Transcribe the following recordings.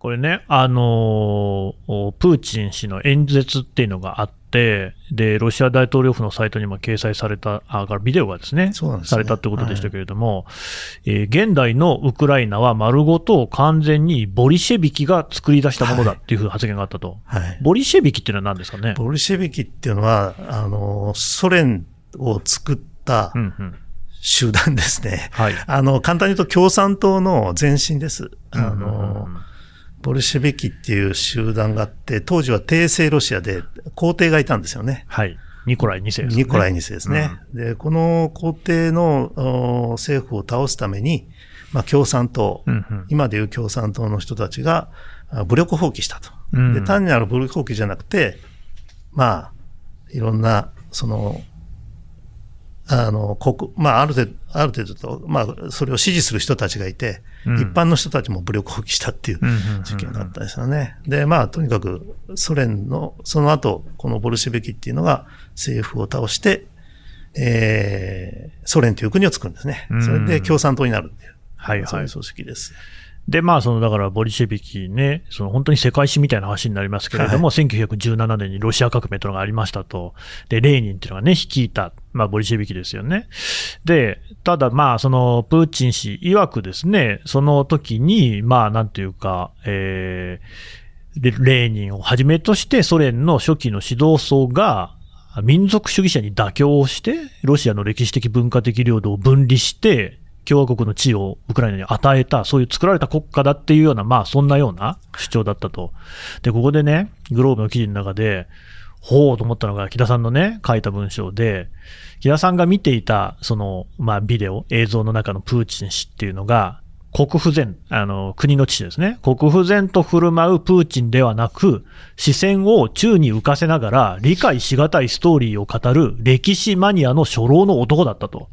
これね、あのー、プーチン氏の演説っていうのがあって、で、ロシア大統領府のサイトにも掲載された、あ、ビデオがですね、すねされたってことでしたけれども、はい、えー、現代のウクライナは丸ごと完全にボリシェビキが作り出したものだっていう発言があったと。はい、はい、ボリシェビキっていうのは何ですかねボリシェビキっていうのは、あの、ソ連を作った、うんうん集団ですね。はい、あの、簡単に言うと共産党の前身です。あの、うんうんボルシェビキっていう集団があって、当時は帝政ロシアで皇帝がいたんですよね。はい。ニコライ2世ですね。ニコライ2世ですね。うん、で、この皇帝の政府を倒すために、まあ、共産党、うんうん、今でいう共産党の人たちが武力放棄したと。うん、で単にある武力放棄じゃなくて、まあ、いろんな、その、あの、国、まあ、ある程度、ある程度と、まあ、それを支持する人たちがいて、うん、一般の人たちも武力放棄したっていう事件があったんですよね。で、まあ、とにかく、ソ連の、その後、このボルシベビキっていうのが政府を倒して、えー、ソ連という国を作るんですね。それで共産党になるっていう。そういう組織です。で、まあ、その、だから、ボリシェビキね、その、本当に世界史みたいな話になりますけれども、はい、1917年にロシア革命というのがありましたと。で、レーニンというのがね、率いた、まあ、ボリシェビキですよね。で、ただ、まあ、その、プーチン氏曰くですね、その時に、まあ、なんていうか、えー、レーニンをはじめとしてソ連の初期の指導層が、民族主義者に妥協をして、ロシアの歴史的文化的領土を分離して、共和国の地位をウクライナに与えた、そういう作られた国家だっていうような、まあ、そんなような主張だったと。で、ここでね、グローブの記事の中で、ほうと思ったのが、木田さんのね、書いた文章で、木田さんが見ていた、その、まあ、ビデオ、映像の中のプーチン氏っていうのが、国不全、あの、国の父ですね。国不全と振る舞うプーチンではなく、視線を宙に浮かせながら理解しがたいストーリーを語る歴史マニアの初老の男だったと。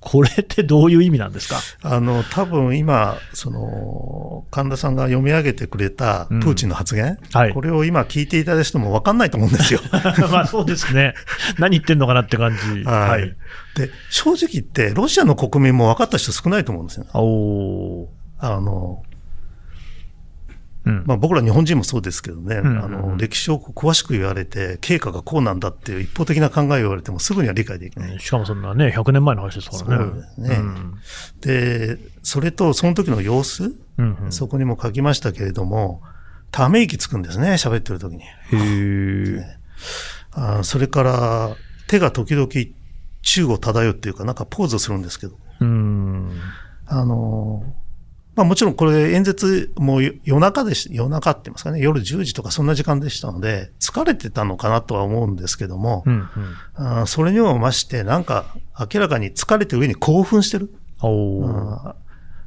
これってどういう意味なんですかあの多分今その、神田さんが読み上げてくれたプーチンの発言、うんはい、これを今、聞いていただいた人も分かんないと思うんですよ。まあそうですね、何言ってんのかなって感じ。はい、はい、で正直言って、ロシアの国民も分かった人少ないと思うんですよ、おあのうん、まあ、僕ら日本人もそうですけどね、うんうんうん、あの歴史を詳しく言われて、経過がこうなんだっていう一方的な考えを言われても、すぐには理解できない、うん、しかもそんなね、100年前の話ですからね。そでね、うん、で、それとその時の様子、うんうん、そこにも書きましたけれども、ため息つくんですね、喋ってる時に。へあそれから手が時々宙を漂うっていうか、なんかポーズをするんですけど。うんあのまあもちろんこれ演説も夜中でし、夜中って言いますかね、夜10時とかそんな時間でしたので、疲れてたのかなとは思うんですけども、うんうん、あそれにもまして、なんか明らかに疲れて上に興奮してる。お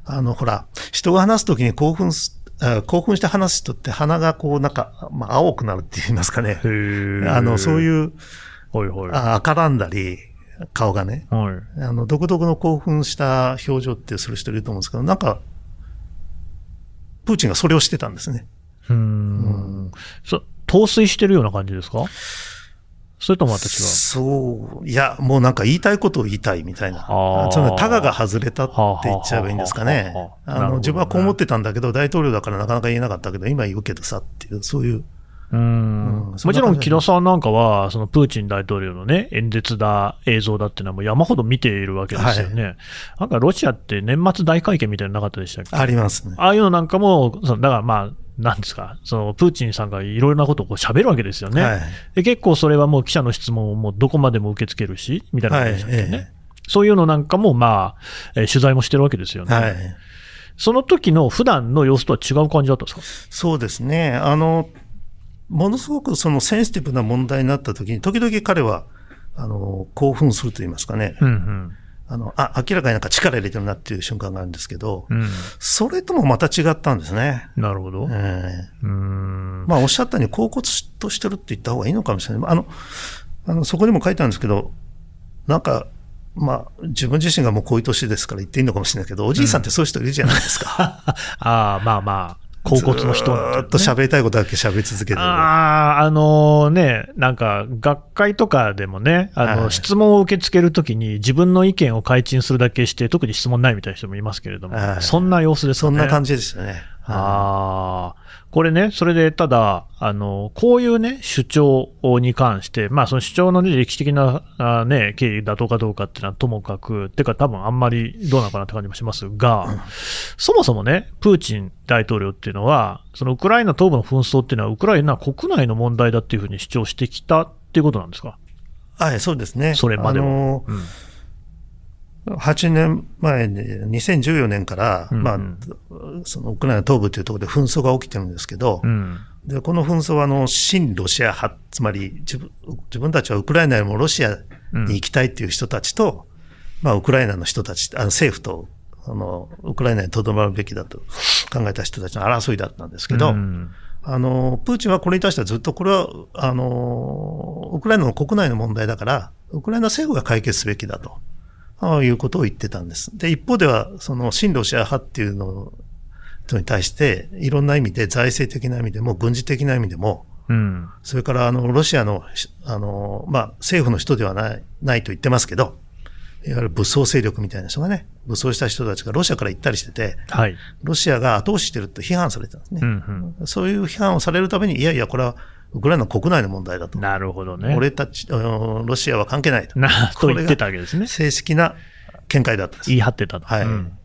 あの、ほら、人が話すときに興奮す、興奮して話す人って鼻がこうなんか、まあ、青くなるって言いますかね。あの、そういう、ほいほいあからんだり、顔がね、はい、あの独特の興奮した表情ってする人いると思うんですけど、なんかプーチンがそれをしてたんですね。うん。そ、陶酔してるような感じですかそれとも私は。そう。いや、もうなんか言いたいことを言いたいみたいな。ああ。り、タガが外れたって言っちゃえばいいんですかね。あの、自分はこう思ってたんだけど、大統領だからなかなか言えなかったけど、今言うけどさっていう、そういううん、もちろん木田さんなんかは、そのプーチン大統領の、ね、演説だ、映像だっていうのはもう山ほど見ているわけですよね、はい、なんかロシアって年末大会見みたいななかったでしたっけあります、ね、ああいうのなんかも、そのだからまあ、なんですか、そのプーチンさんがいろいろなことをこう喋るわけですよね、はい、で、結構それはもう記者の質問をもうどこまでも受け付けるしみたいなことでしたっけね、はいええ、そういうのなんかも、まあ、えー、取材もしてるわけですよね。はいその時の普段の様子とは違う感じだったんですかそうですね、あのものすごくそのセンシティブな問題になった時に、時々彼は、あの、興奮すると言いますかね。うんうんあの、あ、明らかになんか力入れてるなっていう瞬間があるんですけど、うん、それともまた違ったんですね。なるほど。えー、うんまあ、おっしゃったように、恍惚としてるって言った方がいいのかもしれない。あの、あのそこにも書いたんですけど、なんか、まあ、自分自身がもうこういう年ですから言っていいのかもしれないけど、おじいさんってそういう人いるじゃないですか。うん、ああ、まあまあ。高骨の人ね、ずっと喋りたいことだけ喋り続けてる。ああ、あのー、ね、なんか、学会とかでもね、あの、質問を受け付けるときに自分の意見を開陳するだけして、特に質問ないみたいな人もいますけれども、そんな様子ですね。そんな感じですよね。ああ、これね、それでただ、あのこういうね、主張に関して、まあ、その主張の、ね、歴史的なあ、ね、経緯だとかどうかっていうのはともかく、てか、多分あんまりどうなのかなって感じもしますが、そもそもね、プーチン大統領っていうのは、そのウクライナ東部の紛争っていうのは、ウクライナ国内の問題だっていうふうに主張してきたっていうことなんですか。はい、そうですね。それまでも。あのうん8年前に、2014年から、うんうん、まあ、そのウクライナ東部というところで紛争が起きてるんですけど、うん、でこの紛争はあの、親ロシア派、つまり自分自分たちはウクライナよりもロシアに行きたいっていう人たちと、うん、まあ、ウクライナの人たち、あの政府と、あの、ウクライナにとどまるべきだと考えた人たちの争いだったんですけど、うん、あの、プーチンはこれに対してはずっとこれは、あの、ウクライナの国内の問題だから、ウクライナ政府が解決すべきだと。いうことを言ってたんです。で、一方では、その、新ロシア派っていうのに対して、いろんな意味で、財政的な意味でも、軍事的な意味でも、うん、それから、あの、ロシアの、あの、まあ、政府の人ではない、ないと言ってますけど、いわゆる武装勢力みたいな人がね、武装した人たちがロシアから行ったりしてて、はい、ロシアが後押ししてるって批判されてたんですね、うんうん、そういう批判をされるために、いやいや、これはウクライナ国内の問題だと。なるほどね。俺たち、ロシアは関係ないと。なと言ってたわけですね。正式な見解だった言い張ってたと。はい。うん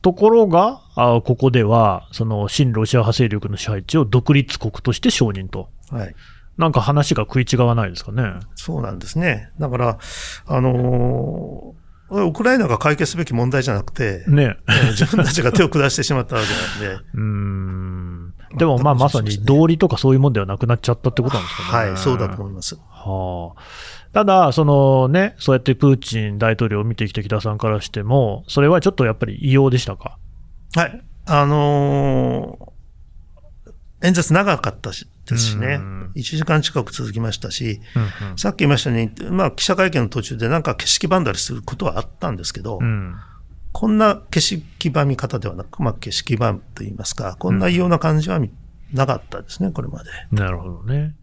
ところが、あここでは、その、親ロシア派勢力の支配地を独立国として承認と。はい。なんか話が食い違わないですかね。そうなんですね。だから、あのー、ウクライナが解決すべき問題じゃなくて、ね、自分たちが手を下してしまったわけなんで。うん。でもまあまさに道理とかそういうもんではなくなっちゃったってことなんですかね。はい、そうだと思います。はあ、ただ、そのね、そうやってプーチン大統領を見てきた北さんからしても、それはちょっとやっぱり異様でしたか。はい。あのー、演説長かったしですしね、1時間近く続きましたし、うんうん、さっき言いましたように、まあ、記者会見の途中でなんか景色バンダりすることはあったんですけど、うんこんな景色ばみ方ではなく、まあ、景色ばといいますか、こんな異様な感じはなかったですね、これまで。なるほどね。